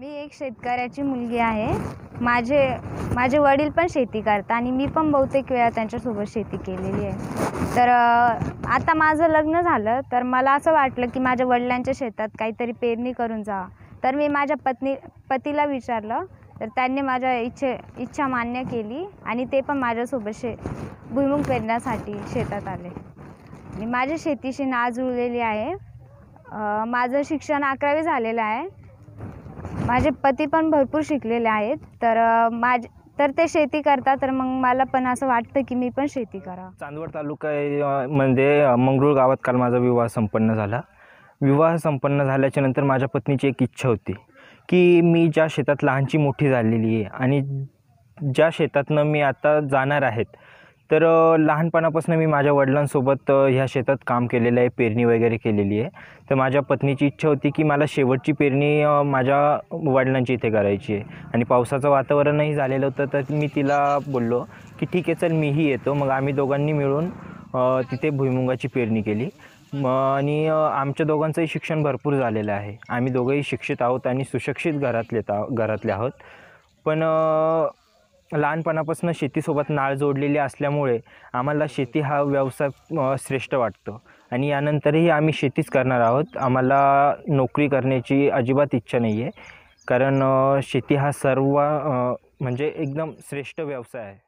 मी एक शेतकऱ्याची मुलगी आहे माझे माझे वडील पण शेती करतात आणि मी पण बहुतेक वेळा त्यांच्यासोबत शेती केलेली आहे तर आता माझं लग्न झालं तर मला असं वाटलं की माझ्या वडिलांच्या शेतात काहीतरी पेरणी करून जावा तर मी माझ्या पत्नी पतीला विचारलं तर त्यांनी माझ्या इच्छे इच्छा मान्य केली आणि ते पण माझ्यासोबत शे भुईमुग पेरण्यासाठी शेतात आले आणि माझ्या शेतीशी नाजुळलेली आहे माझं शिक्षण अकरावी झालेलं आहे माझे पती पण भरपूर शिकलेले आहेत तर माझ तर ते शेती करतात तर मग मला पण असं वाटतं की मी पण शेती करा चांदवड तालुका म्हणजे मंगरूळ गावात काल माझा विवाह संपन्न झाला विवाह संपन्न झाल्याच्या नंतर माझ्या पत्नीची एक इच्छा होती की मी ज्या शेतात लहानची मोठी झालेली आहे आणि ज्या शेतातनं मी आता जाणार आहेत तर लहानपणापासून मी माझ्या वडिलांसोबत ह्या शेतात काम केलेलं आहे पेरणी वगैरे केलेली आहे तर माझ्या पत्नीची इच्छा होती की मला शेवटची पेरणी माझ्या वडिलांची इथे करायची आहे आणि पावसाचं वातावरणही झालेलं होतं तर मी तिला बोललो की ठीक आहे चल मीही येतो मग आम्ही दोघांनी मिळून तिथे भुईमुगाची पेरणी केली मग आणि आमच्या दोघांचंही शिक्षण भरपूर झालेलं आहे आम्ही दोघंही शिक्षित आहोत आणि सुशिक्षित घरातले घरातले आहोत पण लहानपणापासून शेतीसोबत नाळ जोडलेली असल्यामुळे आम्हाला शेती हा व्यवसाय श्रेष्ठ वाटतो आणि यानंतरही आम्ही शेतीच करणार आहोत आम्हाला नोकरी करण्याची अजिबात इच्छा नाही आहे कारण शेती हा सर्व म्हणजे एकदम श्रेष्ठ व्यवसाय आहे